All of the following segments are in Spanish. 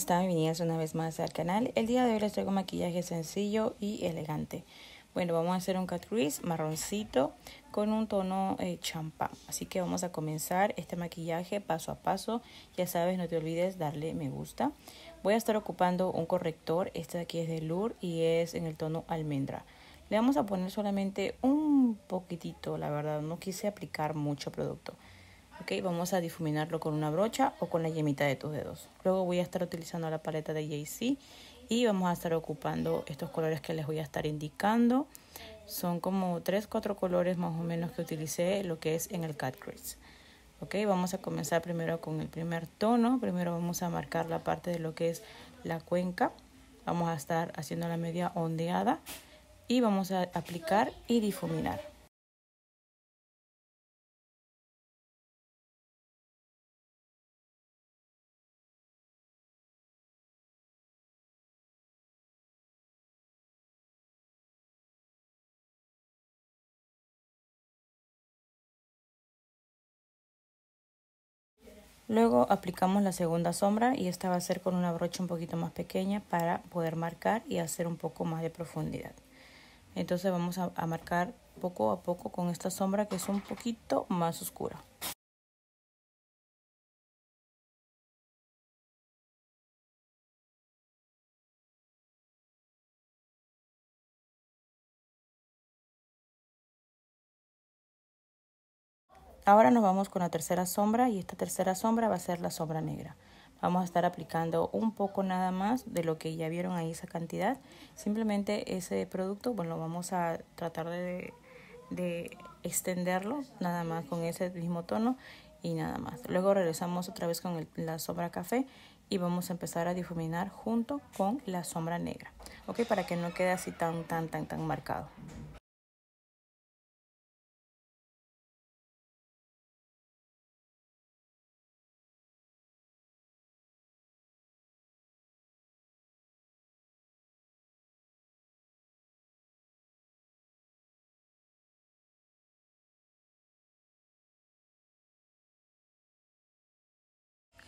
están? Bienvenidas una vez más al canal. El día de hoy les traigo maquillaje sencillo y elegante. Bueno, vamos a hacer un cut crease marroncito con un tono eh, champa. Así que vamos a comenzar este maquillaje paso a paso. Ya sabes, no te olvides darle me gusta. Voy a estar ocupando un corrector. Este de aquí es de Lure y es en el tono almendra. Le vamos a poner solamente un poquitito, la verdad. No quise aplicar mucho producto ok vamos a difuminarlo con una brocha o con la yemita de tus dedos luego voy a estar utilizando la paleta de JC y vamos a estar ocupando estos colores que les voy a estar indicando son como 3 4 colores más o menos que utilicé lo que es en el cut crease ok vamos a comenzar primero con el primer tono primero vamos a marcar la parte de lo que es la cuenca vamos a estar haciendo la media ondeada y vamos a aplicar y difuminar Luego aplicamos la segunda sombra y esta va a ser con una brocha un poquito más pequeña para poder marcar y hacer un poco más de profundidad. Entonces vamos a, marcar poco a poco con esta sombra que es un poquito más oscura. Ahora nos vamos con la tercera sombra y esta tercera sombra va a ser la sombra negra. Vamos a estar aplicando un poco nada más de lo que ya vieron ahí esa cantidad. Simplemente ese producto, bueno, vamos a tratar de, extenderlo nada más con ese mismo tono y nada más. Luego regresamos otra vez con la sombra café y vamos a empezar a difuminar junto con la sombra negra, ¿ok? Para que no quede así tan, tan, tan, tan marcado.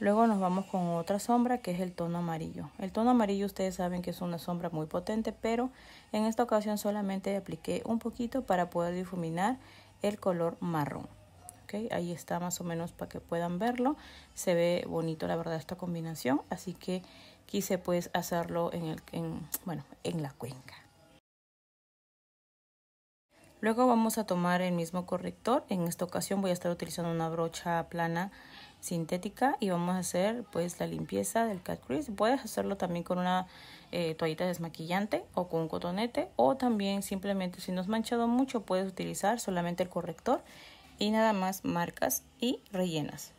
Luego nos vamos con otra sombra que es el tono amarillo. El tono amarillo ustedes saben que es una sombra muy potente, pero en esta ocasión solamente apliqué un poquito para poder difuminar el color marrón. ¿Okay? Ahí está más o menos para que puedan verlo. Se ve bonito la verdad esta combinación, así que quise pues hacerlo en, el, bueno, en la cuenca. Luego vamos a tomar el mismo corrector. En esta ocasión voy a estar utilizando una brocha plana sintética y vamos a hacer pues la limpieza del cat crease. Puedes hacerlo también con una eh, toallita desmaquillante o con un cotonete o también simplemente si no has manchado mucho puedes utilizar solamente el corrector y nada más marcas y rellenas.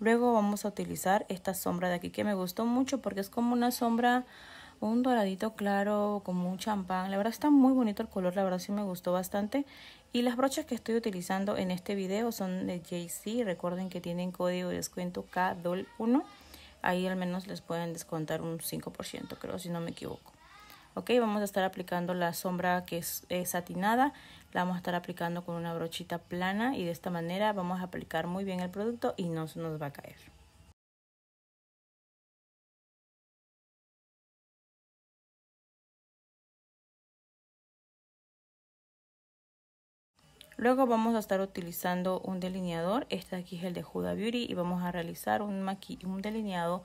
Luego vamos a utilizar esta sombra de aquí que me gustó mucho porque es como una sombra, un doradito claro, como un champán. La verdad está muy bonito el color, la verdad sí me gustó bastante. Y las brochas que estoy utilizando en este video son de JC. Recuerden que tienen código de descuento KDOL1. Ahí al menos les pueden descontar un 5%, creo, si no me equivoco ok vamos a estar aplicando la sombra que es, eh, satinada la vamos a estar aplicando con una brochita plana y de esta manera vamos a aplicar muy bien el producto y no se nos va a caer Luego vamos a estar utilizando un delineador, este aquí es el de Huda Beauty y vamos a realizar un, un delineado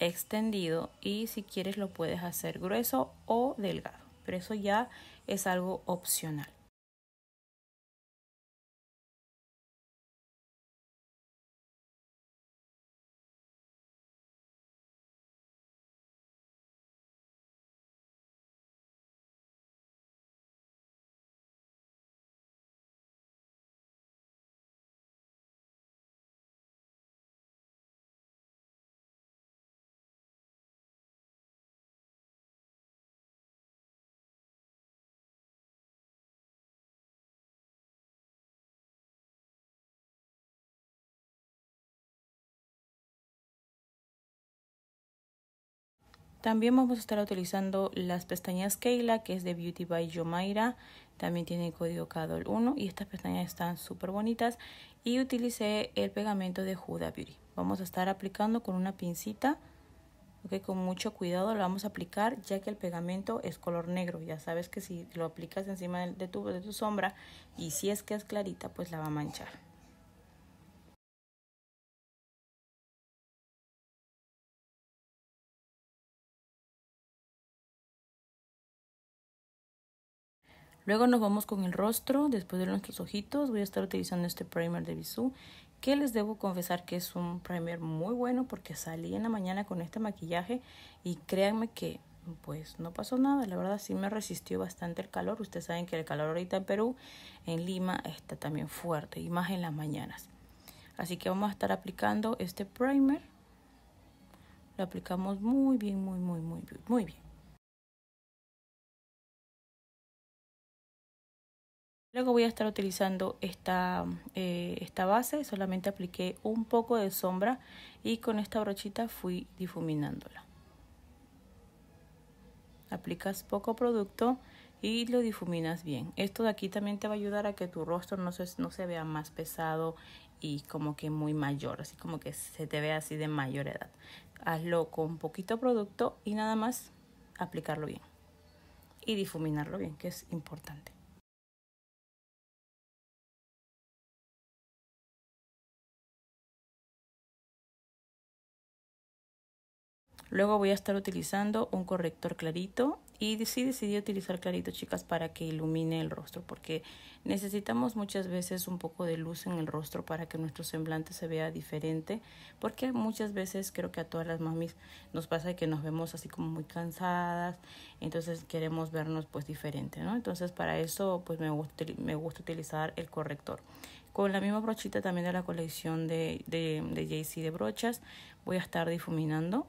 extendido y si quieres lo puedes hacer grueso o delgado, pero eso ya es algo opcional. También vamos a estar utilizando las pestañas Keila, que es de Beauty by Yomaira. También tiene el código CADOL 1 y estas pestañas están súper bonitas. Y utilicé el pegamento de Huda Beauty. Vamos a estar aplicando con una pincita. Okay, con mucho cuidado lo vamos a aplicar ya que el pegamento es color negro. Ya sabes que si lo aplicas encima de tu sombra y si es que es clarita, pues la va a manchar. Luego nos vamos con el rostro, después de nuestros ojitos voy a estar utilizando este primer de Bisú que les debo confesar que es un primer muy bueno porque salí en la mañana con este maquillaje y créanme que pues no pasó nada, la verdad sí me resistió bastante el calor, ustedes saben que el calor ahorita en Perú, en Lima está también fuerte y más en las mañanas. Así que vamos a estar aplicando este primer, lo aplicamos muy bien, muy, muy, muy, muy bien. Luego voy a estar utilizando eh, esta, base, solamente apliqué un poco de sombra y con esta brochita fui difuminándola. Aplicas poco producto y lo difuminas bien. Esto de aquí también te va a ayudar a que tu rostro no se, no se vea más pesado y como que muy mayor, así como que se te vea así de mayor edad. Hazlo con poquito producto y nada más aplicarlo bien y difuminarlo bien, que es importante. Luego voy a estar utilizando un corrector clarito y sí decidí utilizar clarito, chicas, para que ilumine el rostro porque necesitamos muchas veces un poco de luz en el rostro para que nuestro semblante se vea diferente porque muchas veces creo que a todas las mamis nos pasa que nos vemos así como muy cansadas, entonces queremos vernos pues diferente, ¿no? Entonces para eso pues me gusta, me gusta utilizar el corrector. Con la misma brochita también de la colección de, de, de de brochas voy a estar difuminando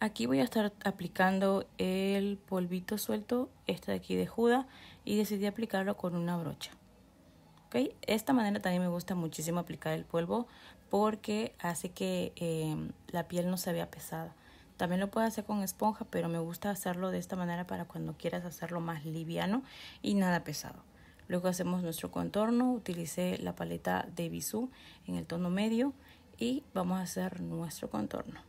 Aquí voy a estar aplicando el polvito suelto, este de aquí de Juda, y decidí aplicarlo con una brocha. Esta manera también me gusta muchísimo aplicar el polvo porque hace que em, la piel no se vea pesada. También lo puedes hacer con esponja, pero me gusta hacerlo de esta manera para cuando quieras hacerlo más liviano y nada pesado. Luego hacemos nuestro contorno, utilicé la paleta de Bisú en el tono medio y vamos a hacer nuestro contorno.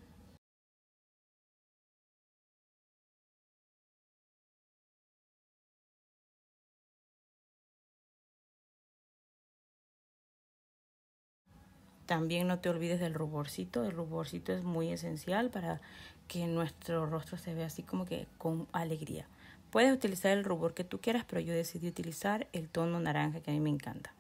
También no te olvides del ruborcito. El ruborcito es muy esencial para que nuestro rostro se vea así como que con alegría. Puedes utilizar el rubor que tú quieras, pero yo decidí utilizar el tono naranja que a mí me encanta.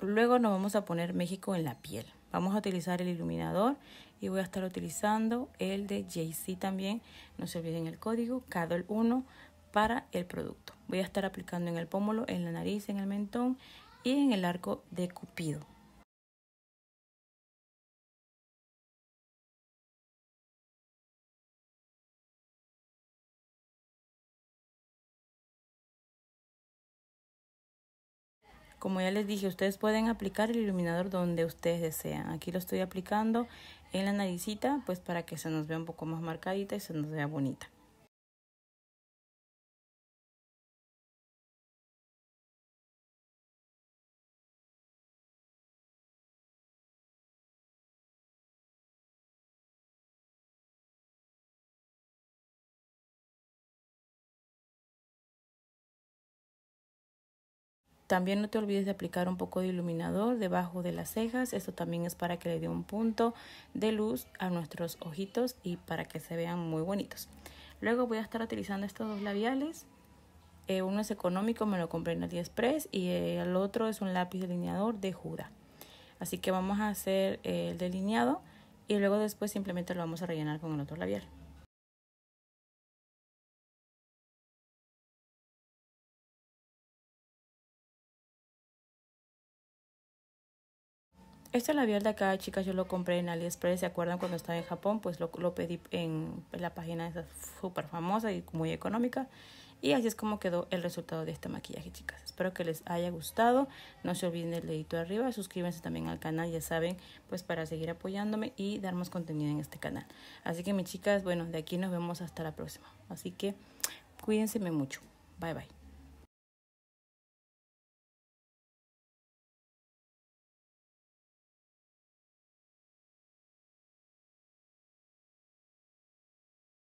Luego nos vamos a poner México en la piel. Vamos a utilizar el iluminador y voy a estar utilizando el de JC también. No se olviden el código CADOL1 para el producto. Voy a estar aplicando en el pómulo, en la nariz, en el mentón y en el arco de cupido. Como ya les dije, ustedes pueden aplicar el iluminador donde ustedes desean. Aquí lo estoy aplicando en la naricita, pues para que se nos vea un poco más marcadita y se nos vea bonita. También no te olvides de aplicar un poco de iluminador debajo de las cejas. Esto también es para que le dé un punto de luz a nuestros ojitos y para que se vean muy bonitos. Luego voy a estar utilizando estos dos labiales. Eh, uno es económico, me lo compré en AliExpress y eh, el otro es un lápiz delineador de Juda. Así que vamos a hacer eh, el delineado y luego después simplemente lo vamos a rellenar con el otro labial. Este labial de acá, chicas, yo lo compré en AliExpress. ¿Se acuerdan cuando estaba en Japón? Pues lo, lo pedí en la página esa súper famosa y muy económica. Y así es como quedó el resultado de este maquillaje, chicas. Espero que les haya gustado. No se olviden del dedito arriba. Suscríbanse también al canal, ya saben, pues para seguir apoyándome y dar más contenido en este canal. Así que, mis chicas, bueno, de aquí nos vemos hasta la próxima. Así que cuídense mucho. Bye, bye.